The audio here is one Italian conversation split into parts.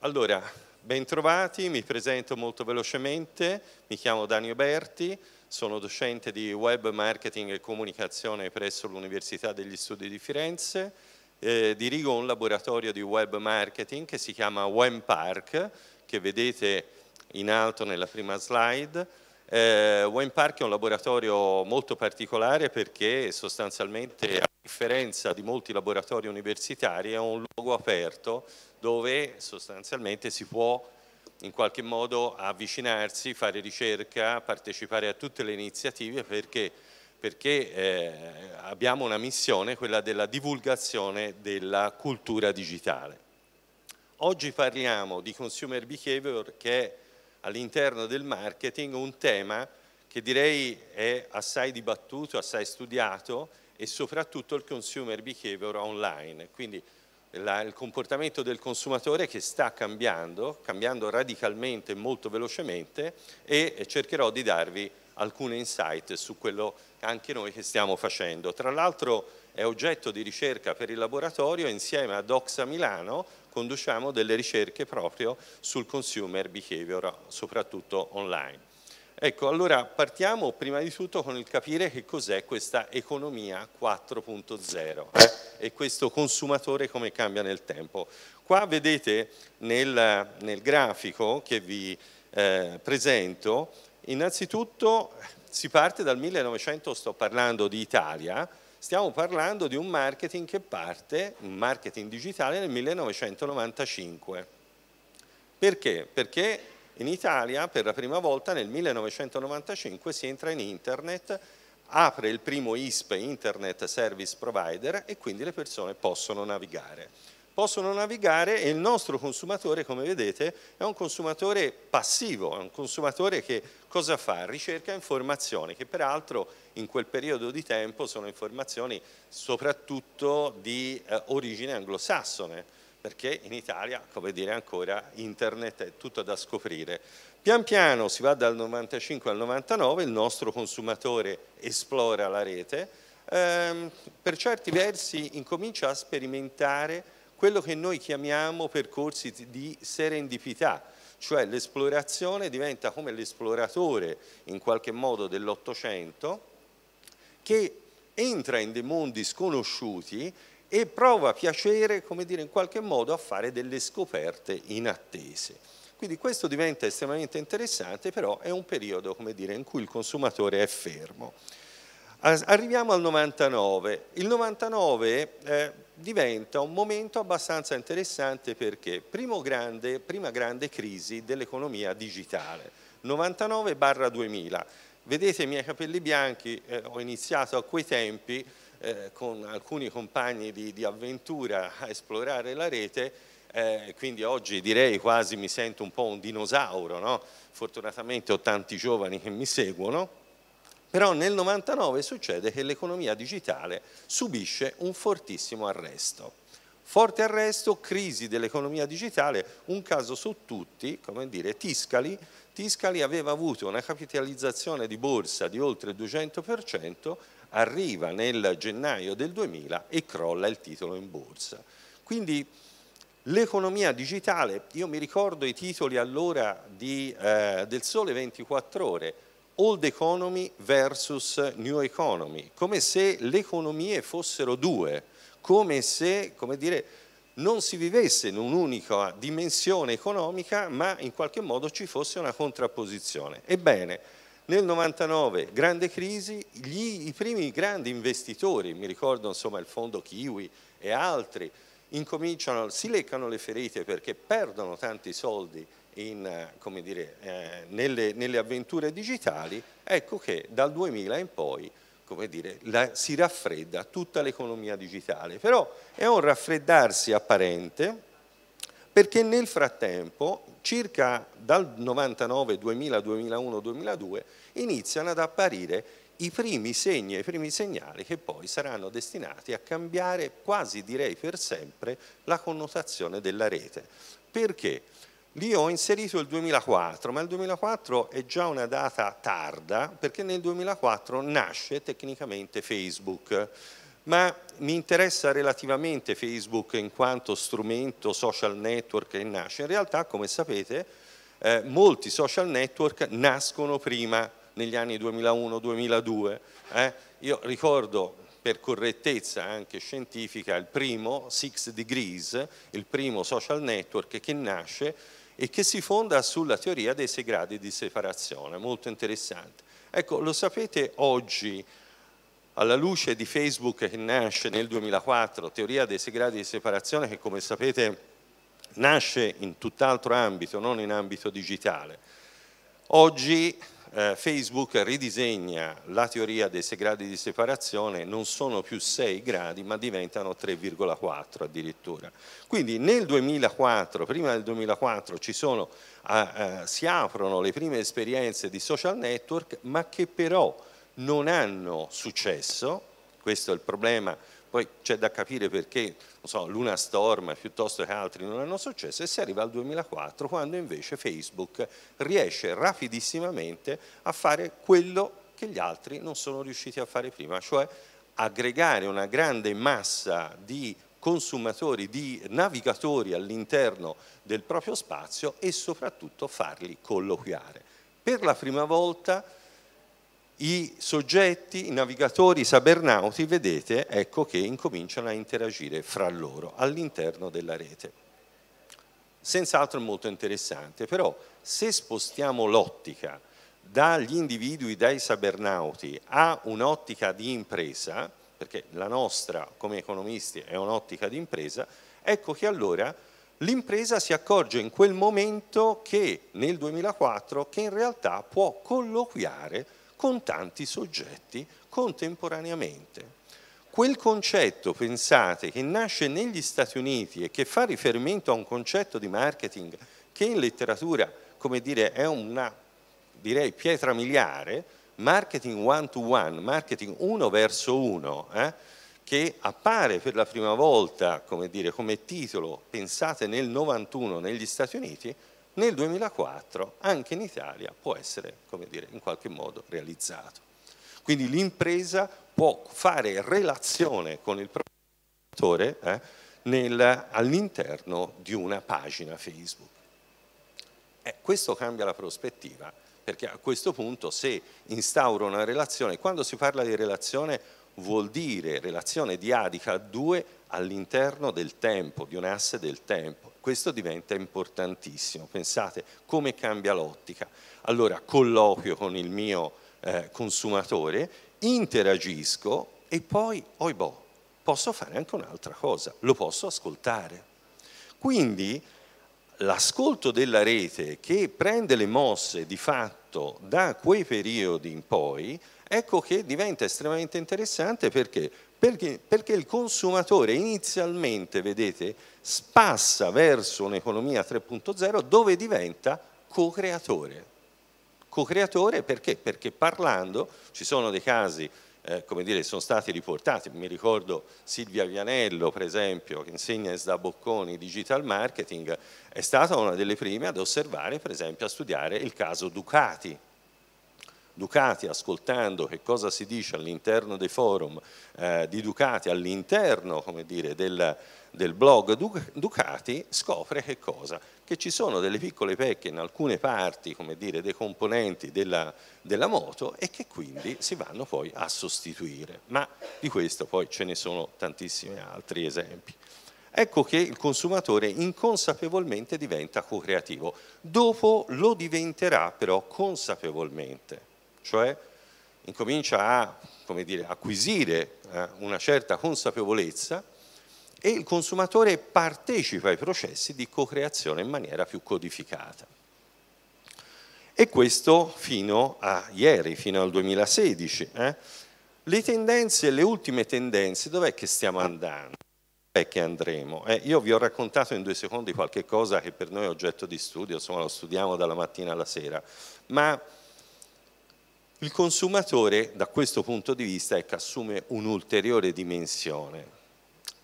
Allora, bentrovati, mi presento molto velocemente, mi chiamo Danio Berti, sono docente di Web Marketing e Comunicazione presso l'Università degli Studi di Firenze, eh, dirigo un laboratorio di Web Marketing che si chiama WebPark, che vedete in alto nella prima slide, eh, Wayne è un laboratorio molto particolare perché sostanzialmente a differenza di molti laboratori universitari è un luogo aperto dove sostanzialmente si può in qualche modo avvicinarsi, fare ricerca, partecipare a tutte le iniziative perché, perché eh, abbiamo una missione, quella della divulgazione della cultura digitale. Oggi parliamo di consumer behavior che è all'interno del marketing un tema che direi è assai dibattuto, assai studiato e soprattutto il consumer behavior online. Quindi la, il comportamento del consumatore che sta cambiando, cambiando radicalmente, e molto velocemente e cercherò di darvi alcune insight su quello anche noi che stiamo facendo. Tra l'altro è oggetto di ricerca per il laboratorio insieme a Doxa Milano conduciamo delle ricerche proprio sul consumer behavior, soprattutto online. Ecco, allora partiamo prima di tutto con il capire che cos'è questa economia 4.0 eh? e questo consumatore come cambia nel tempo. Qua vedete nel, nel grafico che vi eh, presento, innanzitutto si parte dal 1900, sto parlando di Italia, stiamo parlando di un marketing che parte, un marketing digitale nel 1995. Perché? Perché in Italia per la prima volta nel 1995 si entra in internet, apre il primo ISP, Internet Service Provider, e quindi le persone possono navigare. Possono navigare e il nostro consumatore, come vedete, è un consumatore passivo, è un consumatore che cosa fa? Ricerca informazioni, che peraltro in quel periodo di tempo sono informazioni soprattutto di eh, origine anglosassone, perché in Italia, come dire ancora, internet è tutto da scoprire. Pian piano si va dal 95 al 99, il nostro consumatore esplora la rete, ehm, per certi versi incomincia a sperimentare quello che noi chiamiamo percorsi di serendipità, cioè l'esplorazione diventa come l'esploratore in qualche modo dell'Ottocento che entra in dei mondi sconosciuti e prova piacere, come dire, in qualche modo a fare delle scoperte inattese. Quindi questo diventa estremamente interessante, però è un periodo come dire, in cui il consumatore è fermo. Arriviamo al 99. Il 99 eh, diventa un momento abbastanza interessante perché grande, prima grande crisi dell'economia digitale, 99-2000. Vedete i miei capelli bianchi, eh, ho iniziato a quei tempi, eh, con alcuni compagni di, di, avventura a esplorare la rete, eh, quindi oggi direi quasi mi sento un po' un dinosauro, no? fortunatamente ho tanti giovani che mi seguono, però nel 99 succede che l'economia digitale subisce un fortissimo arresto. Forte arresto, crisi dell'economia digitale, un caso su tutti, come dire, Tiscali. Tiscali aveva avuto una capitalizzazione di borsa di oltre il 200%, arriva nel gennaio del 2000 e crolla il titolo in borsa. Quindi l'economia digitale, io mi ricordo i titoli allora di, eh, del Sole 24 ore, Old Economy versus New Economy, come se le economie fossero due, come se, come dire, non si vivesse in un'unica dimensione economica, ma in qualche modo ci fosse una contrapposizione. Ebbene, nel 99, grande crisi, gli, i primi grandi investitori, mi ricordo insomma il fondo Kiwi e altri, incominciano, si leccano le ferite perché perdono tanti soldi in, eh, dire, eh, nelle, nelle, avventure digitali, ecco che dal 2000 in poi dire, la, si raffredda tutta l'economia digitale. Però è un raffreddarsi apparente perché nel frattempo, circa dal 99, 2000, 2001, 2002, iniziano ad apparire i primi segni e i primi segnali che poi saranno destinati a cambiare quasi direi per sempre la connotazione della rete. Perché? Lì ho inserito il 2004, ma il 2004 è già una data tarda perché nel 2004 nasce tecnicamente Facebook ma mi interessa relativamente Facebook in quanto strumento social network che nasce. In realtà, come sapete, eh, molti social network nascono prima, negli anni 2001-2002. Eh. Io ricordo per correttezza anche scientifica il primo, Six Degrees, il primo social network che nasce e che si fonda sulla teoria dei sei gradi di separazione, molto interessante. Ecco, lo sapete oggi alla luce di Facebook che nasce nel 2004, teoria dei sei gradi di separazione che come sapete nasce in tutt'altro ambito, non in ambito digitale. Oggi eh, Facebook ridisegna la teoria dei sei gradi di separazione, non sono più 6 gradi ma diventano 3,4 addirittura. Quindi nel 2004, prima del 2004 sono, eh, eh, si aprono le prime esperienze di social network ma che però non hanno successo, questo è il problema, poi c'è da capire perché non so, Luna Storm piuttosto che altri non hanno successo e si arriva al 2004 quando invece Facebook riesce rapidissimamente a fare quello che gli altri non sono riusciti a fare prima, cioè aggregare una grande massa di consumatori, di navigatori all'interno del proprio spazio e soprattutto farli colloquiare. Per la prima volta i soggetti, i navigatori, i sabernauti, vedete, ecco che incominciano a interagire fra loro all'interno della rete. Senz'altro molto interessante, però se spostiamo l'ottica dagli individui, dai sabernauti, a un'ottica di impresa, perché la nostra come economisti è un'ottica di impresa, ecco che allora l'impresa si accorge in quel momento che nel 2004 che in realtà può colloquiare con tanti soggetti contemporaneamente. Quel concetto, pensate, che nasce negli Stati Uniti e che fa riferimento a un concetto di marketing che in letteratura, come dire, è una, direi, pietra miliare, marketing one to one, marketing uno verso uno, eh, che appare per la prima volta come, dire, come titolo, pensate nel 91 negli Stati Uniti, nel 2004 anche in Italia può essere dire, in qualche modo realizzato. Quindi l'impresa può fare relazione con il produttore eh, all'interno di una pagina Facebook. Eh, questo cambia la prospettiva, perché a questo punto se instauro una relazione, quando si parla di relazione vuol dire relazione di Adica a due all'interno del tempo, di un asse del tempo questo diventa importantissimo, pensate come cambia l'ottica. Allora colloquio con il mio eh, consumatore, interagisco e poi, oibò, oh boh, posso fare anche un'altra cosa, lo posso ascoltare. Quindi l'ascolto della rete che prende le mosse di fatto da quei periodi in poi, ecco che diventa estremamente interessante perché perché? Perché il consumatore inizialmente, vedete, spassa verso un'economia 3.0 dove diventa co-creatore. Co-creatore perché? Perché parlando, ci sono dei casi eh, come dire, sono stati riportati, mi ricordo Silvia Vianello per esempio che insegna da Bocconi digital marketing, è stata una delle prime ad osservare per esempio a studiare il caso Ducati, Ducati ascoltando che cosa si dice all'interno dei forum eh, di Ducati, all'interno del, del, blog Ducati, scopre che cosa? Che ci sono delle piccole pecche in alcune parti come dire, dei componenti della, della moto e che quindi si vanno poi a sostituire. Ma di questo poi ce ne sono tantissimi altri esempi. Ecco che il consumatore inconsapevolmente diventa co-creativo, dopo lo diventerà però consapevolmente cioè incomincia a dire, acquisire eh, una certa consapevolezza e il consumatore partecipa ai processi di co-creazione in maniera più codificata. E questo fino a ieri, fino al 2016. Eh? Le tendenze, le ultime tendenze, dov'è che stiamo andando? Dov'è che andremo? Eh, io vi ho raccontato in due secondi qualche cosa che per noi è oggetto di studio, insomma lo studiamo dalla mattina alla sera, ma il consumatore, da questo punto di vista, ecco, assume un'ulteriore dimensione.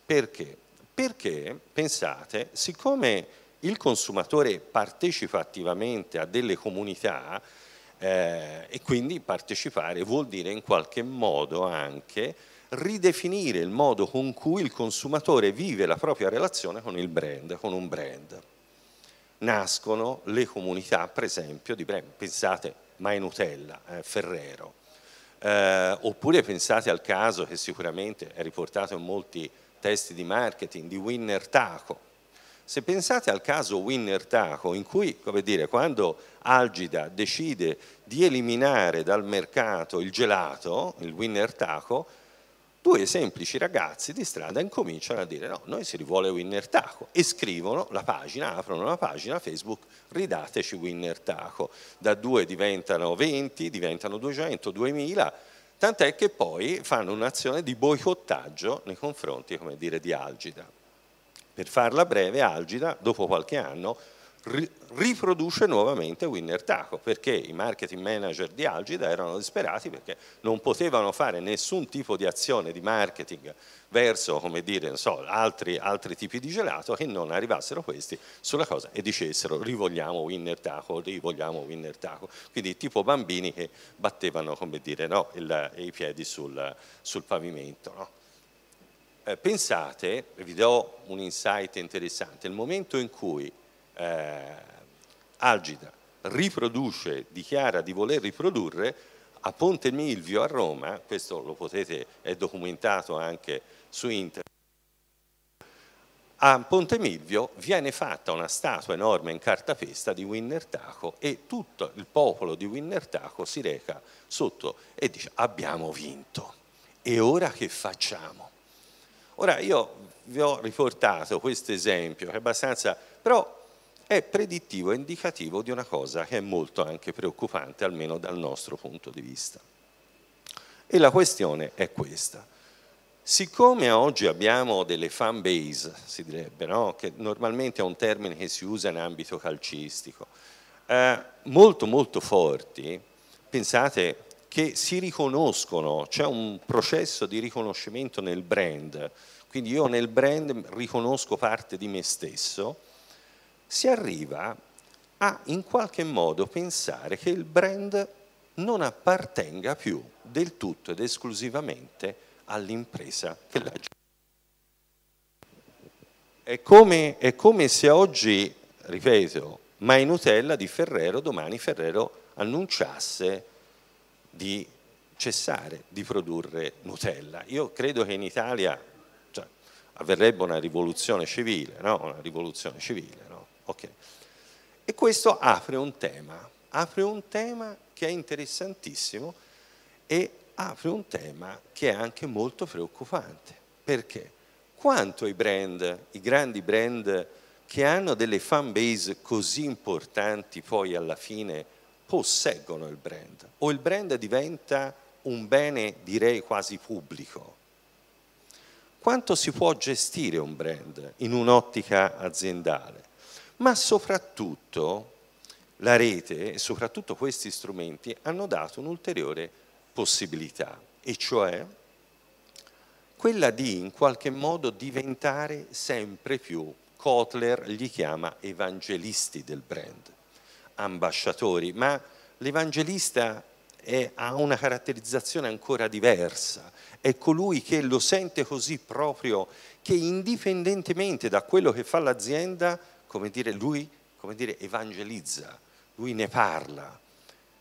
Perché? Perché, pensate, siccome il consumatore partecipa attivamente a delle comunità eh, e quindi partecipare vuol dire in qualche modo anche ridefinire il modo con cui il consumatore vive la propria relazione con il brand, con un brand. Nascono le comunità, per esempio, di brand. Pensate mai Nutella, eh, Ferrero. Eh, oppure pensate al caso che sicuramente è riportato in molti testi di marketing di Winner Taco. Se pensate al caso Winner Taco, in cui, come dire, quando Algida decide di eliminare dal mercato il gelato, il Winner Taco, due semplici ragazzi di strada incominciano a dire no, noi si rivuole Winner Taco e scrivono la pagina, aprono la pagina Facebook, ridateci Winner Taco, da due diventano 20, diventano 200, 2000, tant'è che poi fanno un'azione di boicottaggio nei confronti, come dire, di Algida. Per farla breve, Algida, dopo qualche anno, riproduce nuovamente Winner Taco perché i marketing manager di Algida erano disperati perché non potevano fare nessun tipo di azione di marketing verso dire, so, altri, altri, tipi di gelato che non arrivassero questi sulla cosa e dicessero rivogliamo Winner Taco, rivogliamo Winner Taco, quindi tipo bambini che battevano dire, no, il, i piedi sul, sul pavimento. No? Eh, pensate, vi do un insight interessante, il momento in cui eh, algida riproduce, dichiara di voler riprodurre, a Ponte Milvio a Roma, questo lo potete, è documentato anche su internet, a Ponte Milvio viene fatta una statua enorme in cartapesta di Winnertaco e tutto il popolo di Winnertaco si reca sotto e dice abbiamo vinto e ora che facciamo? Ora io vi ho riportato questo esempio che è abbastanza, però è predittivo e indicativo di una cosa che è molto anche preoccupante, almeno dal nostro punto di vista. E la questione è questa. Siccome oggi abbiamo delle fan base, si direbbe, no? che normalmente è un termine che si usa in ambito calcistico, eh, molto molto forti, pensate che si riconoscono, c'è un processo di riconoscimento nel brand, quindi io nel brand riconosco parte di me stesso, si arriva a in qualche modo pensare che il brand non appartenga più del tutto ed esclusivamente all'impresa che l'ha è è come se oggi, ripeto, mai Nutella di Ferrero, domani Ferrero annunciasse di cessare di produrre Nutella. Io credo che in Italia cioè, avverrebbe una rivoluzione civile, no? una rivoluzione civile Okay. E questo apre un tema, apre un tema che è interessantissimo e apre un tema che è anche molto preoccupante. Perché? Quanto i brand, i grandi brand che hanno delle fan base così importanti poi alla fine posseggono il brand o il brand diventa un bene direi quasi pubblico. Quanto si può gestire un brand in un'ottica aziendale? ma soprattutto la rete e soprattutto questi strumenti hanno dato un'ulteriore possibilità, e cioè quella di in qualche modo diventare sempre più, Kotler li chiama evangelisti del brand, ambasciatori, ma l'evangelista ha una caratterizzazione ancora diversa, è colui che lo sente così proprio che indipendentemente da quello che fa l'azienda come dire, lui come dire, evangelizza, lui ne parla.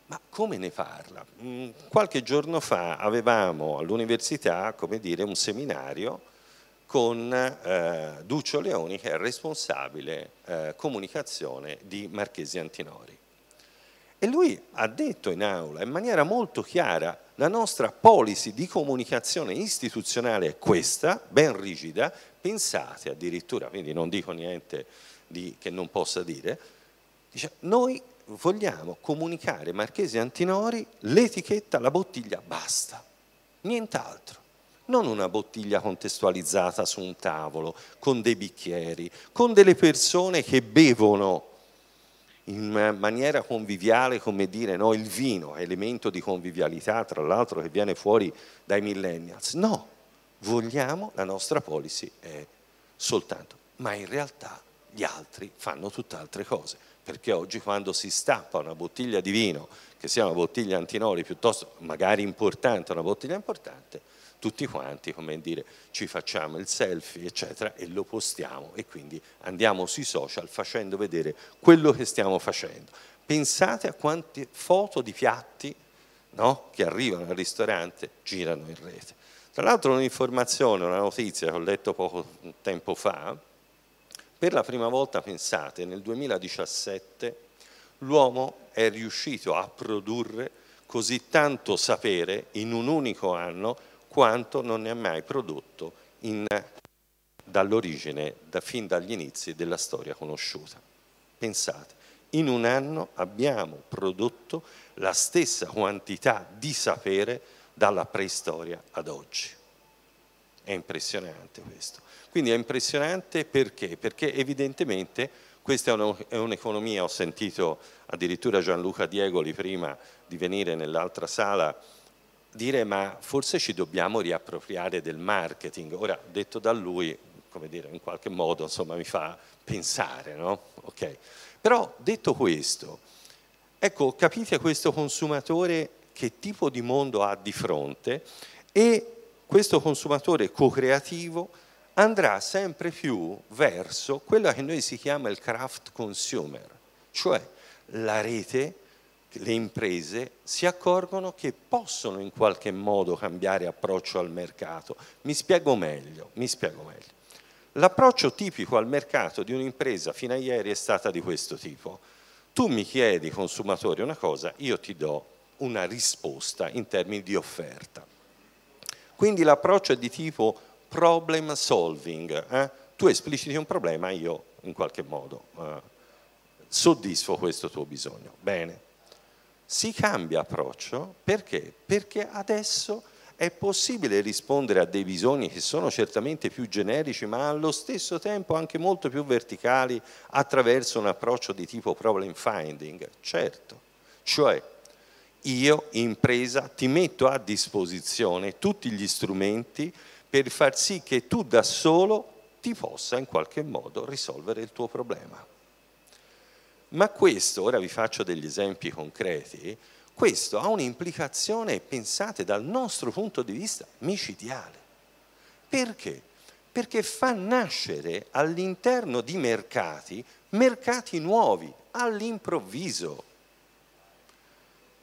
Ma come ne parla? Mm, qualche giorno fa avevamo all'università dire, un seminario con eh, Duccio Leoni che è responsabile eh, comunicazione di Marchesi Antinori. E lui ha detto in aula in maniera molto chiara la nostra policy di comunicazione istituzionale è questa, ben rigida, pensate addirittura, quindi non dico niente di, che non possa dire, dice noi vogliamo comunicare Marchesi Antinori l'etichetta, la bottiglia, basta, nient'altro. Non una bottiglia contestualizzata su un tavolo, con dei bicchieri, con delle persone che bevono in maniera conviviale, come dire, no, il vino, elemento di convivialità, tra l'altro che viene fuori dai millennials. No, vogliamo, la nostra policy è soltanto, ma in realtà gli altri fanno tutt'altre cose, perché oggi quando si stappa una bottiglia di vino, che sia una bottiglia antinori piuttosto magari importante, una bottiglia importante, tutti quanti, come dire, ci facciamo il selfie, eccetera, e lo postiamo e quindi andiamo sui social facendo vedere quello che stiamo facendo. Pensate a quante foto di piatti no, che arrivano al ristorante girano in rete. Tra l'altro un'informazione, una notizia che ho letto poco tempo fa, per la prima volta, pensate, nel 2017 l'uomo è riuscito a produrre così tanto sapere in un unico anno quanto non ne ha mai prodotto in, dall'origine, da, fin dagli inizi della storia conosciuta. Pensate, in un anno abbiamo prodotto la stessa quantità di sapere dalla preistoria ad oggi. È impressionante questo. Quindi è impressionante perché? Perché evidentemente questa è un'economia, ho sentito addirittura Gianluca Diegoli prima di venire nell'altra sala dire ma forse ci dobbiamo riappropriare del marketing. Ora, detto da lui, come dire, in qualche modo insomma, mi fa pensare, no? Okay. Però detto questo, ecco, capite questo consumatore che tipo di mondo ha di fronte e questo consumatore co-creativo andrà sempre più verso quello che noi si chiama il craft consumer, cioè la rete, le imprese si accorgono che possono in qualche modo cambiare approccio al mercato. Mi spiego meglio, mi spiego meglio. L'approccio tipico al mercato di un'impresa fino a ieri è stata di questo tipo. Tu mi chiedi, consumatore, una cosa, io ti do una risposta in termini di offerta. Quindi l'approccio è di tipo problem solving, eh? tu espliciti un problema e io in qualche modo eh, soddisfo questo tuo bisogno. Bene, si cambia approccio perché? Perché adesso è possibile rispondere a dei bisogni che sono certamente più generici ma allo stesso tempo anche molto più verticali attraverso un approccio di tipo problem finding, certo, cioè io impresa ti metto a disposizione tutti gli strumenti per far sì che tu da solo ti possa in qualche modo risolvere il tuo problema. Ma questo, ora vi faccio degli esempi concreti, questo ha un'implicazione, pensate, dal nostro punto di vista micidiale. Perché? Perché fa nascere all'interno di mercati, mercati nuovi, all'improvviso.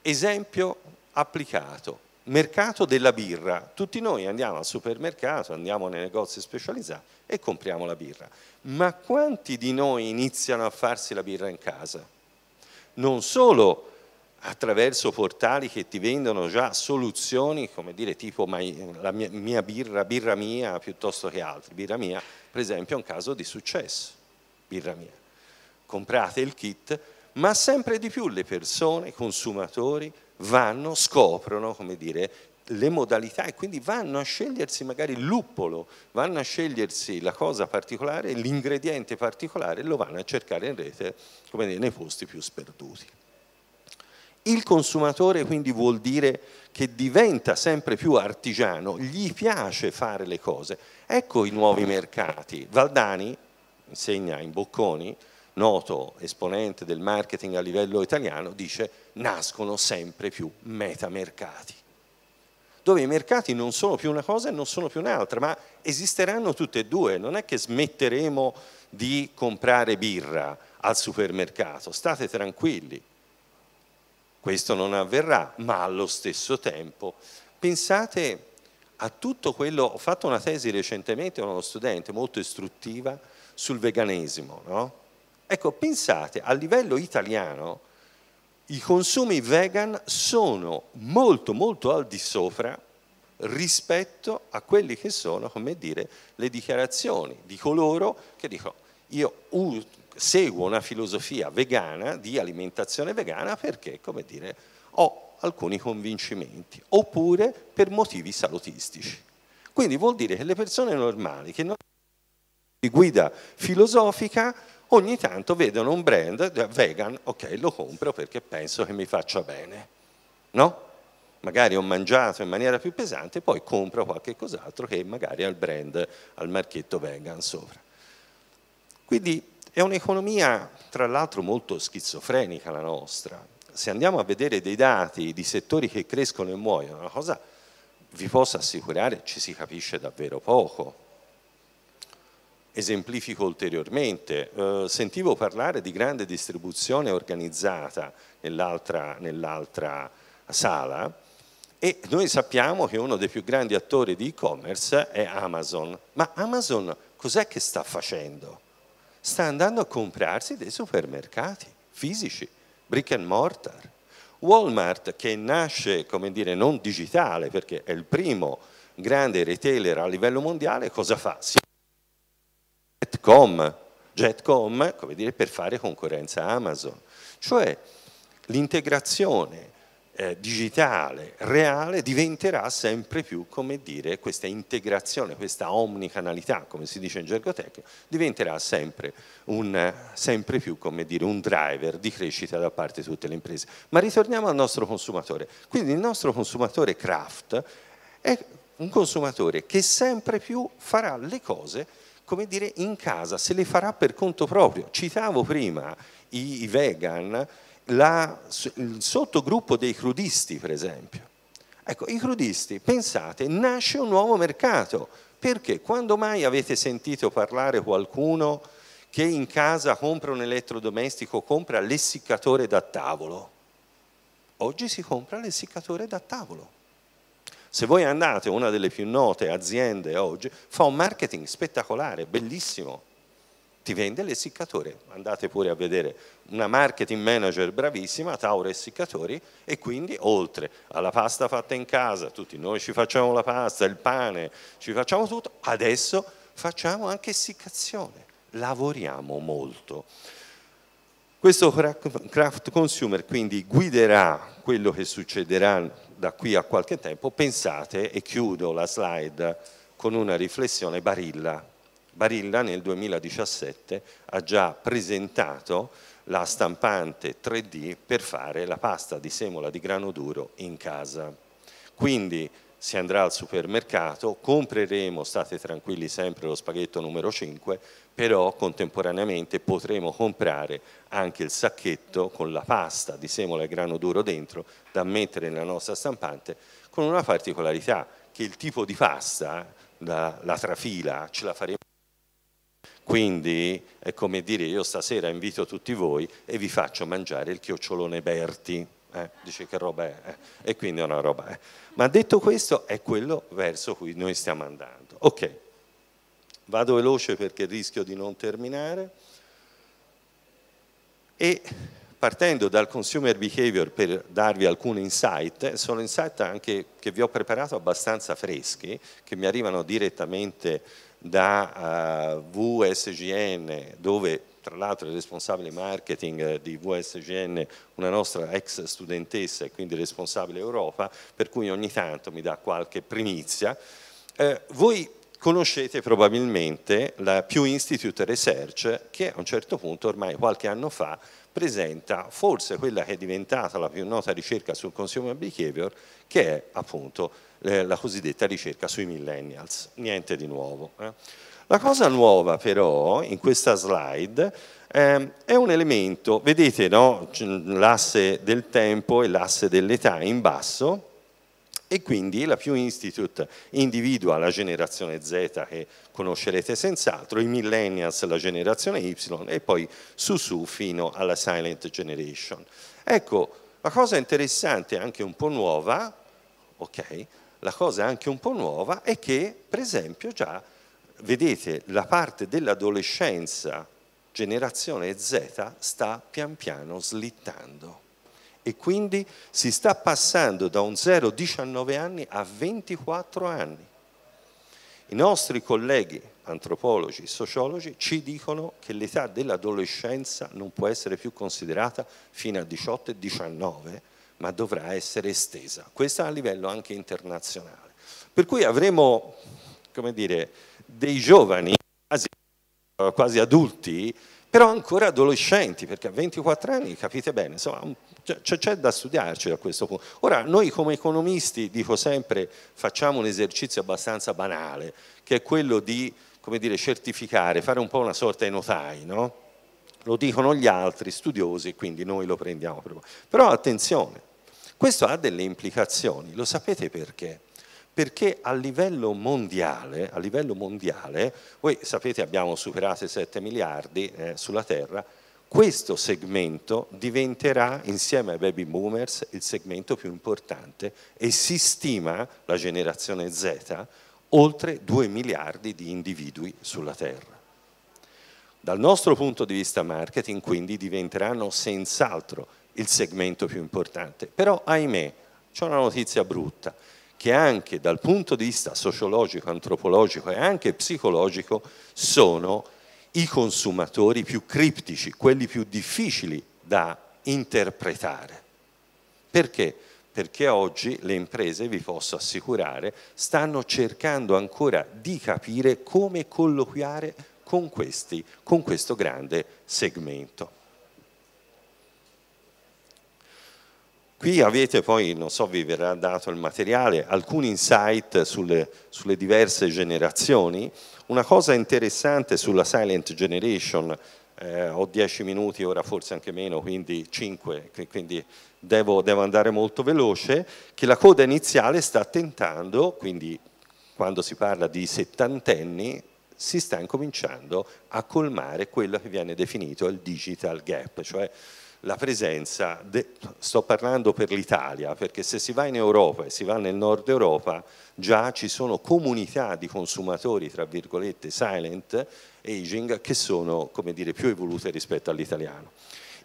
Esempio applicato, mercato della birra. Tutti noi andiamo al supermercato, andiamo nei negozi specializzati e compriamo la birra. Ma quanti di noi iniziano a farsi la birra in casa? Non solo attraverso portali che ti vendono già soluzioni, come dire, tipo la mia, mia birra, birra mia piuttosto che altri. Birra mia, per esempio, è un caso di successo. Birra mia. Comprate il kit, ma sempre di più le persone, i consumatori, vanno, scoprono, come dire, le modalità e quindi vanno a scegliersi magari il luppolo, vanno a scegliersi la cosa particolare, l'ingrediente particolare e lo vanno a cercare in rete, come dire, nei posti più sperduti. Il consumatore quindi vuol dire che diventa sempre più artigiano, gli piace fare le cose. Ecco i nuovi mercati. Valdani insegna in Bocconi, noto esponente del marketing a livello italiano, dice nascono sempre più metamercati, dove i mercati non sono più una cosa e non sono più un'altra, ma esisteranno tutte e due, non è che smetteremo di comprare birra al supermercato, state tranquilli, questo non avverrà, ma allo stesso tempo pensate a tutto quello, ho fatto una tesi recentemente con uno studente molto istruttiva sul veganesimo, no? Ecco, pensate, a livello italiano i consumi vegan sono molto molto al di sopra rispetto a quelli che sono, come dire, le dichiarazioni di coloro che dicono io seguo una filosofia vegana, di alimentazione vegana, perché, come dire, ho alcuni convincimenti, oppure per motivi salutistici. Quindi vuol dire che le persone normali che non hanno guida filosofica ogni tanto vedono un brand eh, vegan, ok lo compro perché penso che mi faccia bene, no? Magari ho mangiato in maniera più pesante, poi compro qualche cos'altro che magari ha il brand, al marchetto vegan sopra. Quindi è un'economia tra l'altro molto schizofrenica la nostra. Se andiamo a vedere dei dati di settori che crescono e muoiono, una cosa vi posso assicurare ci si capisce davvero poco esemplifico ulteriormente, eh, sentivo parlare di grande distribuzione organizzata nell'altra nell sala e noi sappiamo che uno dei più grandi attori di e-commerce è Amazon, ma Amazon cos'è che sta facendo? Sta andando a comprarsi dei supermercati fisici, brick and mortar. Walmart che nasce, come dire, non digitale perché è il primo grande retailer a livello mondiale, cosa fa? Si Jetcom, Jetcom come dire, per fare concorrenza a Amazon, cioè l'integrazione eh, digitale reale diventerà sempre più, come dire, questa integrazione, questa omnicanalità, come si dice in gergo tecnico, diventerà sempre, un, sempre più, come dire, un driver di crescita da parte di tutte le imprese. Ma ritorniamo al nostro consumatore. Quindi il nostro consumatore craft è un consumatore che sempre più farà le cose come dire, in casa, se le farà per conto proprio. Citavo prima i, vegan, la, il sottogruppo dei crudisti, per esempio. Ecco, i crudisti, pensate, nasce un nuovo mercato. Perché? Quando mai avete sentito parlare qualcuno che in casa compra un elettrodomestico, compra l'essiccatore da tavolo? Oggi si compra l'essiccatore da tavolo se voi andate, a una delle più note aziende oggi fa un marketing spettacolare, bellissimo, ti vende l'essiccatore, andate pure a vedere, una marketing manager bravissima, Tauro Essiccatori, e quindi oltre alla pasta fatta in casa, tutti noi ci facciamo la pasta, il pane, ci facciamo tutto, adesso facciamo anche essiccazione, lavoriamo molto. Questo craft consumer quindi guiderà quello che succederà da qui a qualche tempo, pensate, e chiudo la slide con una riflessione, Barilla. Barilla nel 2017 ha già presentato la stampante 3D per fare la pasta di semola di grano duro in casa. Quindi si andrà al supermercato, compreremo, state tranquilli sempre, lo spaghetto numero 5, però contemporaneamente potremo comprare anche il sacchetto con la pasta di semola e grano duro dentro da mettere nella nostra stampante, con una particolarità, che il tipo di pasta, la, la trafila, ce la faremo quindi è come dire io stasera invito tutti voi e vi faccio mangiare il chiocciolone Berti. Eh, dice che roba è, eh, e quindi è una roba è. Eh. Ma detto questo, è quello verso cui noi stiamo andando. Ok, vado veloce perché rischio di non terminare. E partendo dal consumer behavior per darvi alcuni insight, eh, sono insight anche che vi ho preparato abbastanza freschi, che mi arrivano direttamente da uh, eh, VSGN, dove tra l'altro è responsabile marketing eh, di VSGN, una nostra ex studentessa e quindi responsabile Europa, per cui ogni tanto mi dà qualche primizia. Eh, voi conoscete probabilmente la Pew Institute Research che a un certo punto, ormai qualche anno fa, presenta forse quella che è diventata la più nota ricerca sul consumer behavior, che è appunto eh, la cosiddetta ricerca sui millennials. Niente di nuovo. Eh. La cosa nuova però in questa slide ehm, è un elemento, vedete no? l'asse del tempo e l'asse dell'età in basso e quindi la Pew Institute individua la generazione Z che conoscerete senz'altro, i millennials la generazione Y e poi su su fino alla silent generation. Ecco, la cosa interessante anche un po' nuova, ok, la cosa anche un po' nuova è che per esempio già vedete, la parte dell'adolescenza, generazione Z, sta pian piano slittando e quindi si sta passando da un 0-19 anni a 24 anni. I nostri colleghi antropologi, sociologi ci dicono che l'età dell'adolescenza non può essere più considerata fino a 18 e 19, ma dovrà essere estesa. Questo a livello anche internazionale. Per cui avremo, come dire, dei giovani, quasi, eh, quasi adulti, però ancora adolescenti, perché a 24 anni capite bene, insomma c'è da studiarci a questo punto. Ora noi come economisti, dico sempre, facciamo un esercizio abbastanza banale, che è quello di come dire, certificare, fare un po' una sorta di notai, no? lo dicono gli altri studiosi quindi noi lo prendiamo per Però attenzione, questo ha delle implicazioni, lo sapete perché? perché a livello mondiale, a livello mondiale voi sapete abbiamo superato i 7 miliardi eh, sulla Terra, questo segmento diventerà insieme ai baby boomers il segmento più importante e si stima la generazione Z oltre 2 miliardi di individui sulla Terra. Dal nostro punto di vista marketing quindi diventeranno senz'altro il segmento più importante, però ahimè c'è una notizia brutta che anche dal punto di vista sociologico, antropologico e anche psicologico sono i consumatori più criptici, quelli più difficili da interpretare. Perché? Perché oggi le imprese, vi posso assicurare, stanno cercando ancora di capire come colloquiare con, questi, con questo grande segmento. Qui avete poi, non so, vi verrà dato il materiale, alcuni insight sulle, sulle diverse generazioni. Una cosa interessante sulla Silent Generation, eh, ho dieci minuti, ora forse anche meno, quindi cinque, quindi devo, devo andare molto veloce, che la coda iniziale sta tentando, quindi quando si parla di settantenni, si sta incominciando a colmare quello che viene definito il digital gap, cioè la presenza, de, sto parlando per l'Italia, perché se si va in Europa e si va nel nord Europa, già ci sono comunità di consumatori, tra virgolette, silent aging, che sono, come dire, più evolute rispetto all'italiano.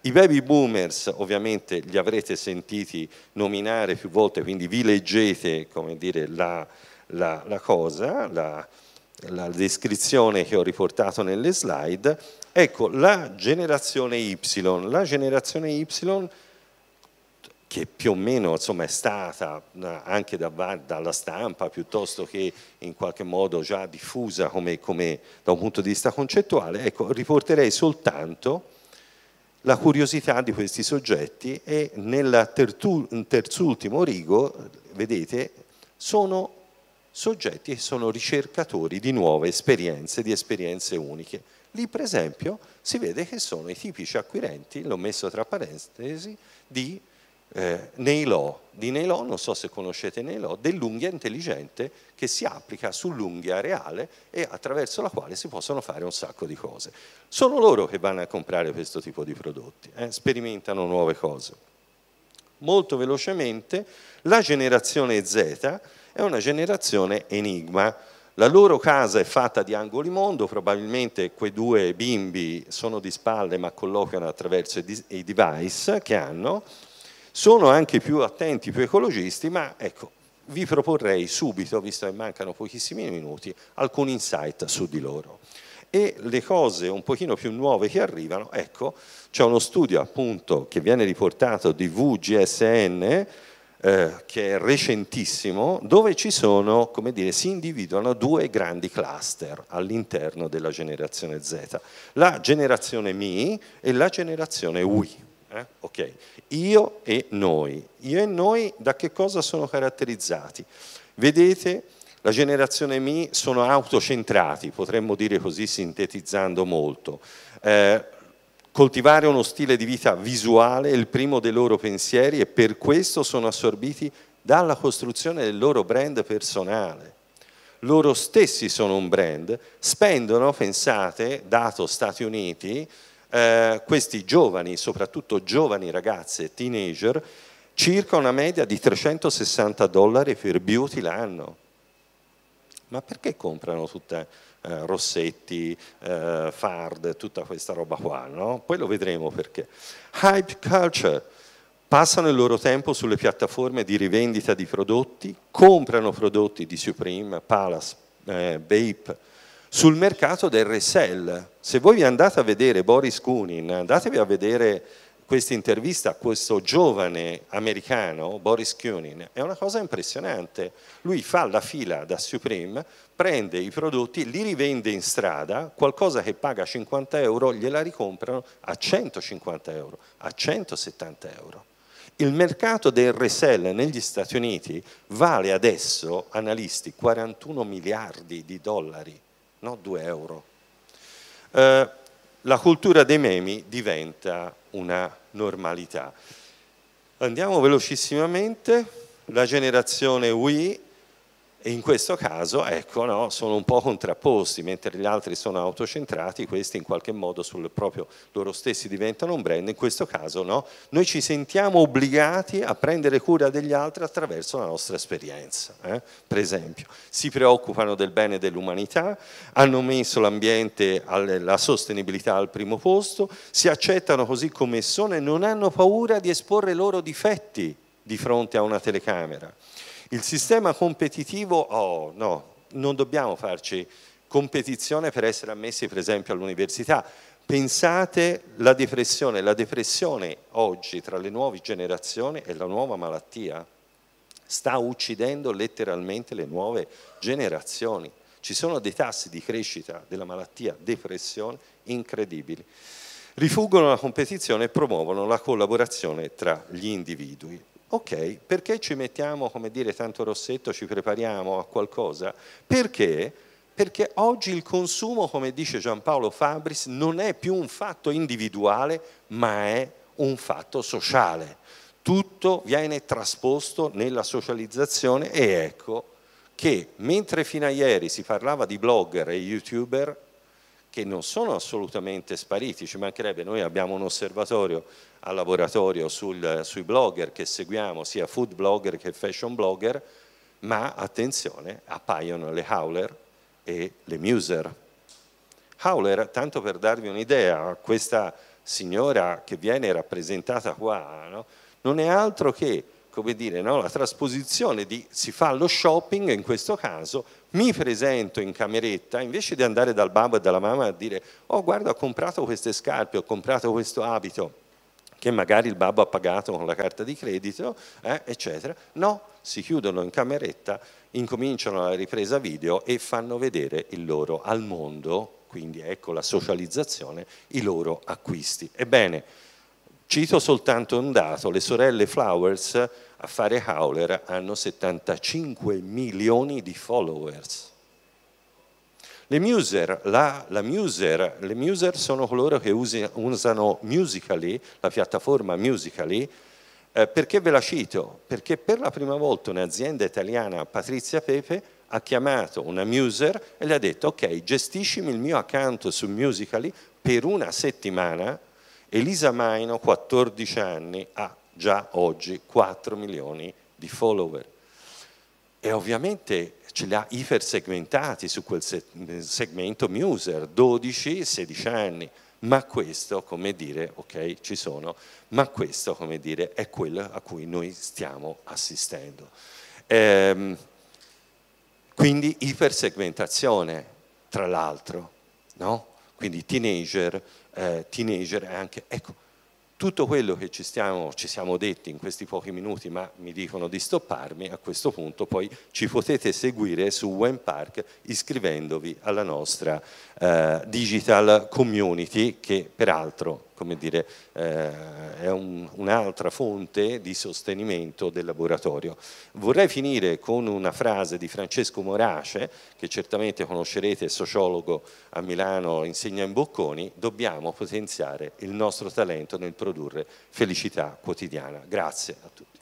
I baby boomers ovviamente li avrete sentiti nominare più volte, quindi vi leggete, come dire, la, la, la cosa, la, la descrizione che ho riportato nelle slide, ecco la generazione Y, la generazione Y che più o meno insomma, è stata eh, anche da, dalla stampa piuttosto che in qualche modo già diffusa come, come, da un punto di vista concettuale, ecco, riporterei soltanto la curiosità di questi soggetti e nel terzultimo rigo, vedete, sono soggetti che sono ricercatori di nuove esperienze, di esperienze uniche. Lì per esempio si vede che sono i tipici acquirenti, l'ho messo tra parentesi, di eh, Neilò, di Neilò, non so se conoscete Neilò, dell'unghia intelligente che si applica sull'unghia reale e attraverso la quale si possono fare un sacco di cose. Sono loro che vanno a comprare questo tipo di prodotti, eh, sperimentano nuove cose. Molto velocemente la generazione Z è una generazione enigma. La loro casa è fatta di angoli mondo, probabilmente quei due bimbi sono di spalle ma collocano attraverso i device che hanno, sono anche più attenti, più ecologisti, ma ecco, vi proporrei subito, visto che mancano pochissimi minuti, alcuni insight su di loro. E le cose un pochino più nuove che arrivano, ecco, c'è uno studio appunto che viene riportato di VGSN, eh, che è recentissimo, dove ci sono, come dire, si individuano due grandi cluster all'interno della generazione Z, la generazione Mi e la generazione Ui. Eh? Okay. Io e noi. Io e noi da che cosa sono caratterizzati? Vedete, la generazione Mi sono autocentrati, potremmo dire così sintetizzando molto. Eh, Coltivare uno stile di vita visuale è il primo dei loro pensieri e per questo sono assorbiti dalla costruzione del loro brand personale. Loro stessi sono un brand, spendono, pensate, dato Stati Uniti, eh, questi giovani, soprattutto giovani ragazze, teenager, circa una media di 360 dollari per beauty l'anno. Ma perché comprano tutta eh, Rossetti, eh, Fard, tutta questa roba qua, no? poi lo vedremo perché. Hype culture, passano il loro tempo sulle piattaforme di rivendita di prodotti, comprano prodotti di Supreme, Palace, eh, Bape, sul mercato del resell. Se voi vi andate a vedere Boris Kunin, andatevi a vedere questa intervista a questo giovane americano, Boris Kunin, è una cosa impressionante. Lui fa la fila da Supreme, prende i prodotti, li rivende in strada, qualcosa che paga 50 euro gliela ricomprano a 150 euro, a 170 euro. Il mercato del resell negli Stati Uniti vale adesso, analisti, 41 miliardi di dollari, non 2 euro. Eh, la cultura dei memi diventa una normalità. Andiamo velocissimamente, la generazione Wii e in questo caso ecco, no, sono un po' contrapposti, mentre gli altri sono autocentrati, questi in qualche modo sul proprio loro stessi diventano un brand, in questo caso no, noi ci sentiamo obbligati a prendere cura degli altri attraverso la nostra esperienza. Eh? Per esempio, si preoccupano del bene dell'umanità, hanno messo l'ambiente, la sostenibilità al primo posto, si accettano così come sono e non hanno paura di esporre i loro difetti di fronte a una telecamera il sistema competitivo, oh no, non dobbiamo farci competizione per essere ammessi per esempio all'università. Pensate la depressione, la depressione oggi tra le nuove generazioni è la nuova malattia, sta uccidendo letteralmente le nuove generazioni. Ci sono dei tassi di crescita della malattia depressione incredibili. Rifuggono la competizione e promuovono la collaborazione tra gli individui ok, perché ci mettiamo, come dire, tanto rossetto, ci prepariamo a qualcosa? Perché? Perché oggi il consumo, come dice Giampaolo Fabris, non è più un fatto individuale, ma è un fatto sociale. Tutto viene trasposto nella socializzazione e ecco che mentre fino a ieri si parlava di blogger e youtuber, che non sono assolutamente spariti, ci mancherebbe, noi abbiamo un osservatorio al laboratorio sul, sui blogger che seguiamo, sia food blogger che fashion blogger, ma attenzione, appaiono le howler e le muser. Howler, tanto per darvi un'idea, questa signora che viene rappresentata qua, no? non è altro che come dire, no? la trasposizione di si fa lo shopping, in questo caso mi presento in cameretta, invece di andare dal babbo e dalla mamma a dire oh guarda ho comprato queste scarpe, ho comprato questo abito, che magari il babbo ha pagato con la carta di credito, eh, eccetera. No, si chiudono in cameretta, incominciano la ripresa video e fanno vedere il loro al mondo, quindi ecco la socializzazione, i loro acquisti. Ebbene, cito soltanto un dato, le sorelle Flowers a fare Howler hanno 75 milioni di followers le muser, la, la muser, le muser sono coloro che usi, usano Musical.ly, la piattaforma Musical.ly, eh, perché ve la cito? Perché per la prima volta un'azienda italiana, Patrizia Pepe, ha chiamato una muser e le ha detto ok, gestiscimi il mio account su Musical.ly per una settimana, Elisa Maino, 14 anni, ha già oggi 4 milioni di follower e ovviamente ce li ha ipersegmentati su quel segmento muser, 12-16 anni, ma questo, come dire, ok, ci sono, ma questo, come dire, è quello a cui noi stiamo assistendo. Ehm, quindi ipersegmentazione, tra l'altro, no? Quindi teenager, eh, teenager anche, ecco, tutto quello che ci, stiamo, ci siamo detti in questi pochi minuti, ma mi dicono di stopparmi, a questo punto poi ci potete seguire su WenPark iscrivendovi alla nostra eh, digital community che peraltro come dire, eh, è un, un'altra fonte di sostenimento del laboratorio. Vorrei finire con una frase di Francesco Morace, che certamente conoscerete, sociologo a Milano, insegna in Bocconi, dobbiamo potenziare il nostro talento nel produrre felicità quotidiana. Grazie a tutti.